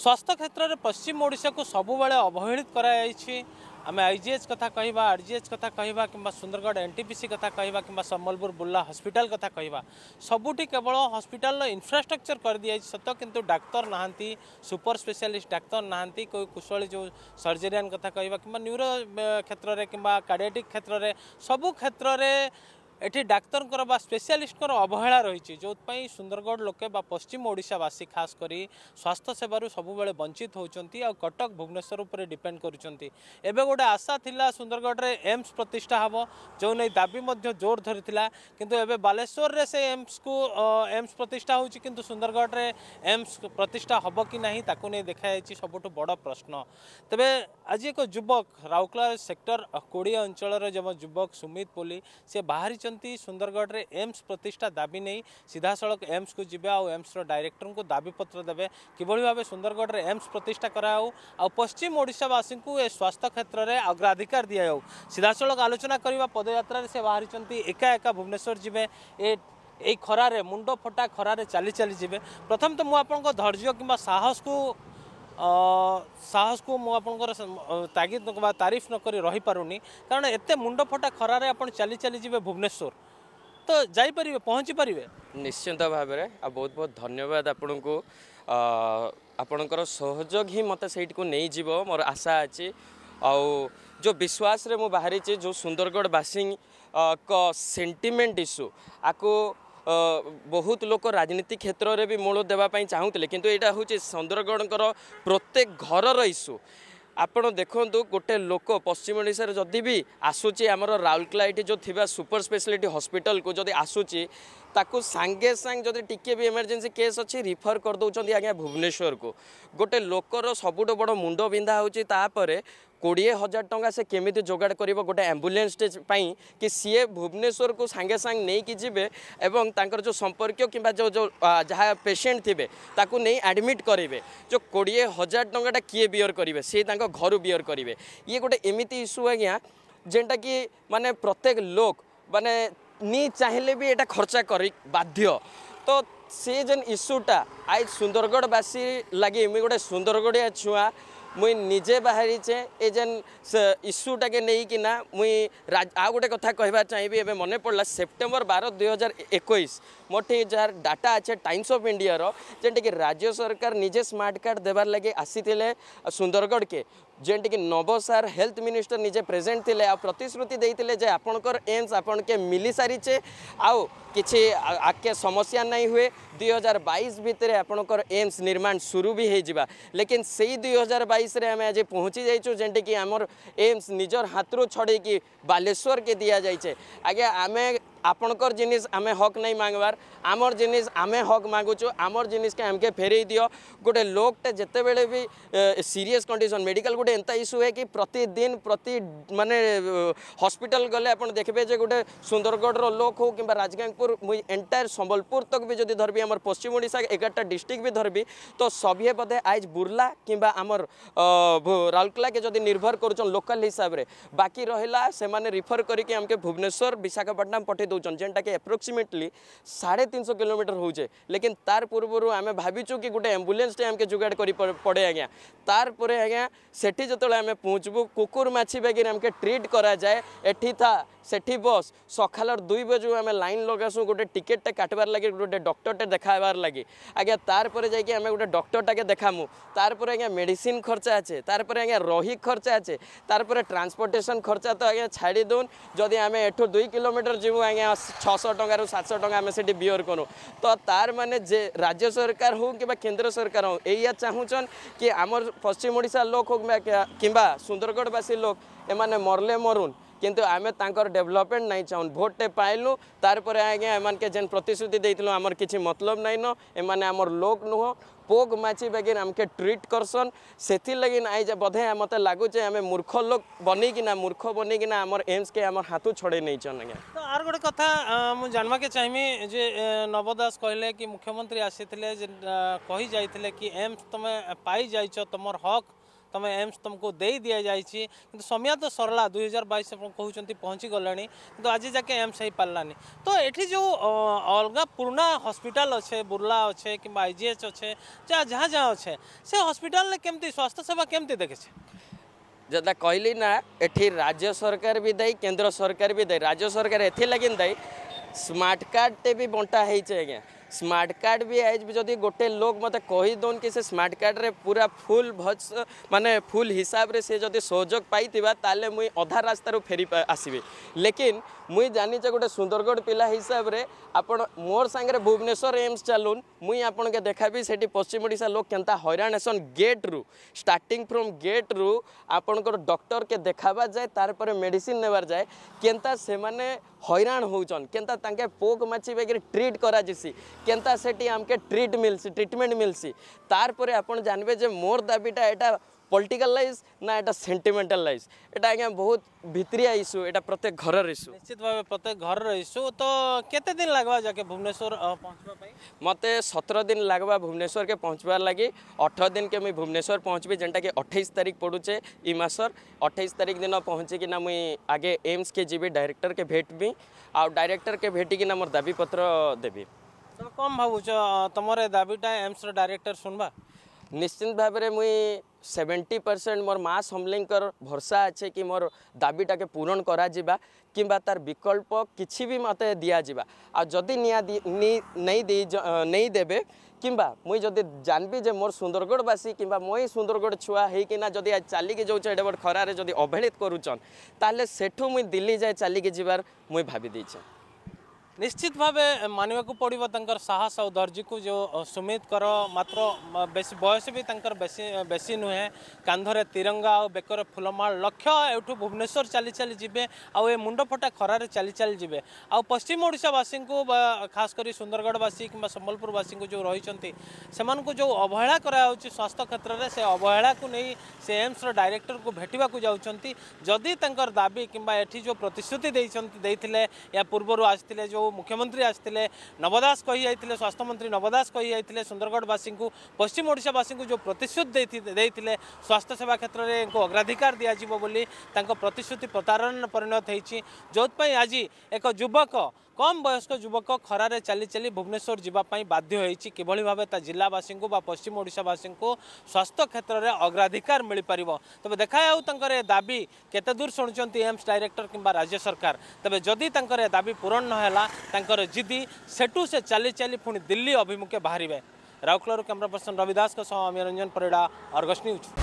ସ୍ୱାସ୍ଥ୍ୟ କ୍ଷେତ୍ରରେ ପଶ୍ଚିମ ଓଡ଼ିଶାକୁ ସବୁବେଳେ ଅବହେଳିତ କରାଯାଇଛି ଆମେ ଆଇଜିଏଚ୍ କଥା କହିବା ଆର୍ଜିଏଚ୍ କଥା କହିବା କିମ୍ବା ସୁନ୍ଦରଗଡ଼ ଏନ୍ଟିପିସି କଥା କହିବା କିମ୍ବା ସମ୍ବଲପୁର ବୁର୍ଲା ହସ୍ପିଟାଲ କଥା କହିବା ସବୁଠି କେବଳ ହସ୍ପିଟାଲର ଇନଫ୍ରାଷ୍ଟ୍ରକ୍ଚର କରିଦିଆଯାଇଛି ସତ କିନ୍ତୁ ଡାକ୍ତର ନାହାନ୍ତି ସୁପର ସ୍ପେଶାଲିଷ୍ଟ ଡାକ୍ତର ନାହାନ୍ତି କେଉଁ କୁଶଳୀ ଯେଉଁ ସର୍ଜରିଆନ୍ କଥା କହିବା କିମ୍ବା ନ୍ୟୁରୋ କ୍ଷେତ୍ରରେ କିମ୍ବା କାର୍ଡ଼ିଆଟିକ୍ କ୍ଷେତ୍ରରେ ସବୁ କ୍ଷେତ୍ରରେ এটি ডাক্তারঙ্কর বা স্পেশালিষ্টর অবহেলা রয়েছে যেপাই সুন্দরগড় লোকে বা পশ্চিম ওড়শাবাসী খাস করে স্বাস্থ্য সেবার সবুলে বঞ্চিত হচ্ছেন আটক ভুবনেশ্বর উপরে ডিপেন্ড করছেন এবে গোটে আশা লা সুন্দরগড়ে এমস প্রতিষ্ঠা হব যে দাবি জোর ধরি কিন্তু এবে বালেশ্বরের সে এমস কু এমস প্রতিষ্ঠা হচ্ছে কিন্তু সুন্দরগড়ে এমস প্রতিষ্ঠা হব কি না তাকে নিয়ে দেখা যাই সবুঠ বড় প্রশ্ন তবে আজ এক যুবক রাউরকেলা সেক্টর কোড়ি অঞ্চলের যেমন যুবক সুমিত পোলি সে বাহারি କରିଛନ୍ତି ସୁନ୍ଦରଗଡ଼ରେ ଏମ୍ସ ପ୍ରତିଷ୍ଠା ଦାବି ନେଇ ସିଧାସଳଖ ଏମ୍ସକୁ ଯିବେ ଆଉ ଏମ୍ସର ଡାଇରେକ୍ଟରଙ୍କୁ ଦାବିପତ୍ର ଦେବେ କିଭଳି ଭାବେ ସୁନ୍ଦରଗଡ଼ରେ ଏମ୍ସ ପ୍ରତିଷ୍ଠା କରାଯାଉ ଆଉ ପଶ୍ଚିମ ଓଡ଼ିଶାବାସୀଙ୍କୁ ଏ ସ୍ୱାସ୍ଥ୍ୟ କ୍ଷେତ୍ରରେ ଅଗ୍ରାଧିକାର ଦିଆଯାଉ ସିଧାସଳଖ ଆଲୋଚନା କରିବା ପଦଯାତ୍ରାରେ ସେ ବାହାରିଛନ୍ତି ଏକା ଏକା ଭୁବନେଶ୍ୱର ଯିବେ ଏ এই খরারে মুন্ড ফটা খরারে চালি চালি যাবে প্রথম তো মু আপনার ধৈর্য কিংবা সাহসক ସାହସକୁ ମୁଁ ଆପଣଙ୍କର ତାଗିଦ ବା ତାରିଫ ନକରି ରହିପାରୁନି କାରଣ ଏତେ ମୁଣ୍ଡ ଫଟା ଖରାରେ ଆପଣ ଚାଲି ଚାଲି ଯିବେ ଭୁବନେଶ୍ୱର ତ ଯାଇପାରିବେ ପହଞ୍ଚି ପାରିବେ ନିଶ୍ଚିନ୍ତ ଭାବରେ ଆଉ ବହୁତ ବହୁତ ଧନ୍ୟବାଦ ଆପଣଙ୍କୁ ଆପଣଙ୍କର ସହଯୋଗ ହିଁ ମୋତେ ସେଇଠିକୁ ନେଇଯିବ ମୋର ଆଶା ଅଛି ଆଉ ଯେଉଁ ବିଶ୍ୱାସରେ ମୁଁ ବାହାରିଛି ଯେଉଁ ସୁନ୍ଦରଗଡ଼ବାସୀଙ୍କ ସେଣ୍ଟିମେଣ୍ଟ ଇସ୍ୟୁ ଆକୁ ବହୁତ ଲୋକ ରାଜନୀତି କ୍ଷେତ୍ରରେ ବି ମୂଳ ଦେବା ପାଇଁ ଚାହୁଁଥିଲେ କିନ୍ତୁ ଏଇଟା ହେଉଛି ସୁନ୍ଦରଗଡ଼ଙ୍କର ପ୍ରତ୍ୟେକ ଘରର ଇସ୍ୟୁ ଆପଣ ଦେଖନ୍ତୁ ଗୋଟେ ଲୋକ ପଶ୍ଚିମ ଓଡ଼ିଶାରେ ଯଦି ବି ଆସୁଛି ଆମର ରାଉରକେଲା ଏଠି ଯେଉଁ ଥିବା ସୁପର ସ୍ପେଶାଲିଟି ହସ୍ପିଟାଲକୁ ଯଦି ଆସୁଛି ତାକୁ ସାଙ୍ଗେ ସାଙ୍ଗେ ଯଦି ଟିକିଏ ବି ଏମର୍ଜେନ୍ସି କେସ୍ ଅଛି ରିଫର୍ କରିଦେଉଛନ୍ତି ଆଜ୍ଞା ଭୁବନେଶ୍ୱରକୁ ଗୋଟେ ଲୋକର ସବୁଠୁ ବଡ଼ ମୁଣ୍ଡ ବିନ୍ଧା ହେଉଛି ତାପରେ କୋଡ଼ିଏ ହଜାର ଟଙ୍କା ସେ କେମିତି ଯୋଗାଡ଼ କରିବ ଗୋଟେ ଆମ୍ବୁଲାନ୍ସଟେ ପାଇଁ କି ସିଏ ଭୁବନେଶ୍ୱରକୁ ସାଙ୍ଗେ ସାଙ୍ଗେ ନେଇକି ଯିବେ ଏବଂ ତାଙ୍କର ଯେଉଁ ସମ୍ପର୍କୀୟ କିମ୍ବା ଯେଉଁ ଯେଉଁ ଯାହା ପେସେଣ୍ଟ ଥିବେ ତାକୁ ନେଇ ଆଡ଼ମିଟ୍ କରିବେ ଯେଉଁ କୋଡ଼ିଏ ହଜାର ଟଙ୍କାଟା କିଏ ବିୟର୍ କରିବେ ସିଏ ତାଙ୍କ ଘରୁ ବିୟର୍ କରିବେ ଇଏ ଗୋଟେ ଏମିତି ଇସ୍ୟୁ ଆଜ୍ଞା ଯେନ୍ଟାକି ମାନେ ପ୍ରତ୍ୟେକ ଲୋକ ମାନେ ନି ଚାହିଁଲେ ବି ଏଇଟା ଖର୍ଚ୍ଚା କରି ବାଧ୍ୟ ତ ସେ ଯେନ୍ ଇସ୍ୟୁଟା ଆଇ ସୁନ୍ଦରଗଡ଼ବାସୀ ଲାଗି ମୁଇଁ ଗୋଟେ ସୁନ୍ଦରଗଡ଼ିଆ ଛୁଆ ମୁଇଁ ନିଜେ ବାହାରିଛେ ଏ ଯେନ୍ ଇସ୍ୟୁଟାକେ ନେଇକିନା ମୁଇଁ ଆଉ ଗୋଟେ କଥା କହିବା ଚାହିଁବି ଏବେ ମନେ ପଡ଼ିଲା ସେପ୍ଟେମ୍ବର ବାର ଦୁଇ ହଜାର ଏକୋଇଶ ମୋଠି ଯାହାର ଡାଟା ଅଛେ ଟାଇମ୍ସ ଅଫ୍ ଇଣ୍ଡିଆର ଯେନ୍ଟାକି ରାଜ୍ୟ ସରକାର ନିଜେ ସ୍ମାର୍ଟ କାର୍ଡ଼ ଦେବାର ଲାଗି ଆସିଥିଲେ ସୁନ୍ଦରଗଡ଼କେ যেটিকি ନବ ସାର୍ ହେଲ୍ଥ ମିନିଷ୍ଟର ନିଜେ ପ୍ରେଜେଣ୍ଟ ଥିଲେ ଆଉ ପ୍ରତିଶ୍ରୁତି ଦେଇଥିଲେ ଯେ ଆପଣଙ୍କର ଏମ୍ସ ଆପଣଙ୍କେ ମିଲିସାରିଛେ ଆଉ କିଛି ଆଗକେ ସମସ୍ୟା ନାଇଁ ହୁଏ ଦୁଇ ହଜାର ବାଇଶ ଭିତରେ ଆପଣଙ୍କର ଏମ୍ସ ନିର୍ମାଣ ସୁରୁ ବି ହେଇଯିବା ଲେକିନ୍ ସେଇ ଦୁଇ ହଜାର ବାଇଶରେ ଆମେ ଆଜି ପହଞ୍ଚି ଯାଇଛୁ ଯେନ୍ଟାକି ଆମର ଏମ୍ସ ନିଜର ହାତରୁ ଛଡ଼େଇକି ବାଲେଶ୍ୱରକେ ଦିଆଯାଇଛେ ଆଜ୍ଞା ଆମେ ଆପଣଙ୍କର ଜିନିଷ ଆମେ ହକ୍ ନାଇଁ ମାଗବାର ଆମର ଜିନିଷ ଆମେ ହକ୍ ମାଗୁଛୁ ଆମର ଜିନିଷକେ ଆମକେ ଫେରେଇ ଦିଅ ଗୋଟେ ଲୋକଟେ ଯେତେବେଳେ ବି ସିରିୟସ୍ କଣ୍ଡିସନ୍ ମେଡ଼ିକାଲ ଗୋଟେ ଏନ୍ତା ଇସ୍ୟୁ ହୁଏ କି ପ୍ରତିଦିନ ପ୍ରତି ମାନେ ହସ୍ପିଟାଲ ଗଲେ ଆପଣ ଦେଖିବେ ଯେ ଗୋଟେ ସୁନ୍ଦରଗଡ଼ର ଲୋକ ହଉ କିମ୍ବା ରାଜଗାଙ୍ଗପୁର ମୁଇଁ ଏଣ୍ଟାୟାର ସମ୍ବଲପୁର ତକ ବି ଯଦି ଧରବି ଆମର ପଶ୍ଚିମ ଓଡ଼ିଶା ଏଗାରଟା ଡିଷ୍ଟ୍ରିକ୍ଟ ବି ଧରବି ତ ସଭିଏ ବୋଧେ ଆଇଜ୍ ବୁର୍ଲା କିମ୍ବା ଆମର ରାଉରକେଲାକେ ଯଦି ନିର୍ଭର କରୁଛନ୍ ଲୋକାଲ ହିସାବରେ ବାକି ରହିଲା ସେମାନେ ରିଫର କରିକି ଆମକେ ଭୁବନେଶ୍ୱର ବିଶାଖାପଟ୍ଟନମ ପଠେଇ दौन कि एप्रोक्सीमेटली साढ़े तीन सौ किलोमीटर होचे लेकिन तार पूर्व आम भाचु कि गोटे आम्बुलान्सटे आम जोगाड़ कर पड़े आज्ञा पर आज्ञा से जो आम पहुँचबू कुकुर मछी बैगे आमके ट्रिट कराए एटी था ସେଠି ବସ୍ ସକାଳର ଦୁଇ ବଜୁ ଆମେ ଲାଇନ୍ ଲଗାସୁଁ ଗୋଟେ ଟିକେଟ୍ଟେ କାଟବାର ଲାଗି ଗୋଟେ ଡକ୍ଟରଟେ ଦେଖାବାର ଲାଗି ଆଜ୍ଞା ତାରପରେ ଯାଇକି ଆମେ ଗୋଟେ ଡକ୍ଟରଟାକେ ଦେଖାମୁ ତାରପରେ ଆଜ୍ଞା ମେଡ଼ିସିନ ଖର୍ଚ୍ଚା ଅଛେ ତାରପରେ ଆଜ୍ଞା ରହି ଖର୍ଚ୍ଚା ଅଛେ ତାରପରେ ଟ୍ରାନ୍ସପୋର୍ଟେସନ୍ ଖର୍ଚ୍ଚା ତ ଆଜ୍ଞା ଛାଡ଼ି ଦେଉନ୍ ଯଦି ଆମେ ଏଠୁ ଦୁଇ କିଲୋମିଟର ଯିବୁ ଆଜ୍ଞା ଛଅଶହ ଟଙ୍କାରୁ ସାତଶହ ଟଙ୍କା ଆମେ ସେଠି ବିୟର କରୁ ତ ତାର ମାନେ ଯେ ରାଜ୍ୟ ସରକାର ହଉ କିମ୍ବା କେନ୍ଦ୍ର ସରକାର ହଉ ଏଇଆ ଚାହୁଁଛନ୍ କି ଆମର ପଶ୍ଚିମ ଓଡ଼ିଶା ଲୋକ ହଉ କିମ୍ବା କିମ୍ବା ସୁନ୍ଦରଗଡ଼ବାସୀ ଲୋକ ଏମାନେ ମରଲେ ମରୁନ୍ কিন্তু আমি তাঁর ডেভেলপমেন্ট নাই চাহুন ভোটটে পাইলু তারপরে আজ্ঞা এমানকে যে প্রতিশ্রুতি দিয়েছিল আমার কিছু মতলব নাই ন এমানে আমার লোক নুহ পোক মাছি বাগিন আমাকে ট্রিট করসন সেগে আই যে বোধে মতো লাগুছে আমি মূর্খ লোক না মূর্খ না আমার এমসকে আমার হাতু ছড়াই নেইছন আজ্ঞা আর গোটে কথা মু জানবাকে চাইমি যে নব দাস কহিলে কি মুখ্যমন্ত্রী আসিলে যে কই যাই কি এমস তুমি পাই যাইছ তোমার হক তুমি ଏମ୍ସ ତୁମକୁ ଦେଇ ଦିଆଯାଇଛି କିନ୍ତୁ ସମୟାତ ସରଳା ଦୁଇ ହଜାର ବାଇଶ ଆପଣ କହୁଛନ୍ତି ପହଞ୍ଚିଗଲାଣି କିନ୍ତୁ ଆଜି ଯାକେ ଏମ୍ସ ହେଇପାରିଲାନି ତ ଏଠି ଯେଉଁ ଅଲଗା ପୁରୁଣା ହସ୍ପିଟାଲ ଅଛେ ବୁର୍ଲା ଅଛେ କିମ୍ବା ଆଇଜିଏଚ୍ ଅଛେ ଯାହା ଯାହା ଯାହା ଅଛେ ସେ ହସ୍ପିଟାଲରେ କେମିତି ସ୍ୱାସ୍ଥ୍ୟ ସେବା କେମିତି ଦେଖିଛେ যেটা কহিলি না এটি রাজ্য সরকার বি দেয় কেন্দ্র সরকার বি দেয় রাজ্য সরকার এথির লাগি দেয় স্মার্ট কার্ডটে বি বন্টা হয়েছে আজ্ঞা ସ୍ମାର୍ଟ କାର୍ଡ଼ ବି ଆଇଛି ଯଦି ଗୋଟେ ଲୋକ ମୋତେ କହିଦେଉନ୍ କି ସେ ସ୍ମାର୍ଟ କାର୍ଡ଼ରେ ପୁରା ଫୁଲ୍ ଭଜ ମାନେ ଫୁଲ୍ ହିସାବରେ ସେ ଯଦି ସହଯୋଗ ପାଇଥିବା ତାହେଲେ ମୁଇଁ ଅଧା ରାସ୍ତାରୁ ଫେରି ଆସିବି ଲେକିନ୍ ମୁଇଁ ଜାଣିଛେ ଗୋଟେ ସୁନ୍ଦରଗଡ଼ ପିଲା ହିସାବରେ ଆପଣ ମୋର ସାଙ୍ଗରେ ଭୁବନେଶ୍ୱର ଏମ୍ସ ଚାଲୁନ୍ ମୁଇଁ ଆପଣକେ ଦେଖାବି ସେଠି ପଶ୍ଚିମ ଓଡ଼ିଶା ଲୋକ କେନ୍ତା ହଇରାଣ ହେସନ୍ ଗେଟ୍ରୁ ଷ୍ଟାର୍ଟିଂ ଫ୍ରମ୍ ଗେଟ୍ରୁ ଆପଣଙ୍କର ଡକ୍ଟରକେ ଦେଖାବା ଯାଏ ତାର ପରେ ମେଡ଼ିସିନ୍ ନେବାର ଯାଏ କେନ୍ତା ସେମାନେ হইরাণ হচ্ছেন কেনতা তাকে পোক মাছি বাকি ট্রিট করা যেসি কেনতা সেটি আমাকে ট্রিট মিলসি ট্রিটমেন্ট মিলসি তারপরে আপনার জানবে যে মোর দাবিটা এটা পলিটিকাল লাইজ না এটা সেন্টিমেন্টাল লাইজ এটা আজ্ঞা বহুত ভিতরিয়া ইস্যু এটা প্রত্যেক ঘরের ইস্যু নিশ্চিত ভাবে প্রত্যেক ঘরের ইস্যু তো কেতে দিন লাগবা যাকে ভুবনেশ্বর পৌঁছবা পাই মতে সতের দিন লাগবা ভুবনেশ্বরকে পৌঁছবার লাগি অঠর দিনকে মুই ভুবনেশ্বর পৌঁছবি যেটাকি অঠেইশ তারিখ পড়ুছে ই মাসর অঠেইশ তারিখ দিন পৌঁছিকিনা মুই আগে এমসকে যাবি ডাইরেক্টরকে ভেটবি আউ ডাইরেক্টরকে ভেটিকিনা মোর দাবিপত্র দেবি কম ভাবুছ তোমার দাবিটা এমসর ডাইরেক্টর শুনবা নিশ্চিন্ত ভাবে মুই সেভেন্টি পরসেন্ট মোর মা সমলেঙ্কর ভরসা আছে কি মোর দাবিটাকে পূরণ করা যা কিংবা তার বিকল্প কিছু বি মতো দিয়া যা আদি নেই দেবে কিংবা মুই যদি জানবি যে মোর সুন্দরগড়বাসী কিংবা মই সুন্দরগড় ছুয়া হইকিনা যদি আজ চালিকি যাচ্ছ এটা বড় খরার যদি অবহেলিত করুছন তাহলে সেঠু মুই দিল্লি যায় চালিকি যাবার মুই ভাবি দিয়েছি निश्चित भाव मानवाक पड़ो साहस और दर्जी को जो सुमित कर मात्र बेस बयस भी बेसी नुहे कांधरे तिरंगा और बेकर फुलमा लक्ष्य यूँ भुवनेश्वर चली चली जी आउ ए मुंडा खरार चली चली जी आउ पश्चिम ओडावासी को खासकर सुंदरगढ़वासी कि संबलपुरवासी जो रही जो अवहेला कराऊँ स्वास्थ्य क्षेत्र में से अवहेला को नहीं से एम्स रायरेक्टर को भेटा को जाऊँच दाबी कि जो प्रतिश्रुति या पूर्व आज जो ଯେଉଁ ମୁଖ୍ୟମନ୍ତ୍ରୀ ଆସିଥିଲେ ନବ ଦାସ କହିଯାଇଥିଲେ ସ୍ୱାସ୍ଥ୍ୟମନ୍ତ୍ରୀ ନବ ଦାସ କହିଯାଇଥିଲେ ସୁନ୍ଦରଗଡ଼ବାସୀଙ୍କୁ ପଶ୍ଚିମ ଓଡ଼ିଶାବାସୀଙ୍କୁ ଯେଉଁ ପ୍ରତିଶ୍ରୁତି ଦେଇଥିଲେ ସ୍ୱାସ୍ଥ୍ୟ ସେବା କ୍ଷେତ୍ରରେ ଏହାକୁ ଅଗ୍ରାଧିକାର ଦିଆଯିବ ବୋଲି ତାଙ୍କ ପ୍ରତିଶ୍ରୁତି ପ୍ରତାରଣ ପରିଣତ ହୋଇଛି ଯେଉଁଥିପାଇଁ ଆଜି ଏକ ଯୁବକ कम वयस्क युवक खरारे चली चली भुवनेश्वर जावाई बाध्य किभली भाव जिलावासी को पश्चिम ओडावासी को स्वास्थ्य क्षेत्र में अग्राधिकार मिल पार तेज देखा तर दाबी केतेदूर शुणुंट एम्स डायरेक्टर कि राज्य सरकार तेज जदि तर दाबी पूरण नाला जिदी सेठू से चली चली पुणी दिल्ली अभिमुखे बाहर राउरकलर कैमेरा पर्सन रविदास अमीर रंजन परिडा अर्गस न्यूज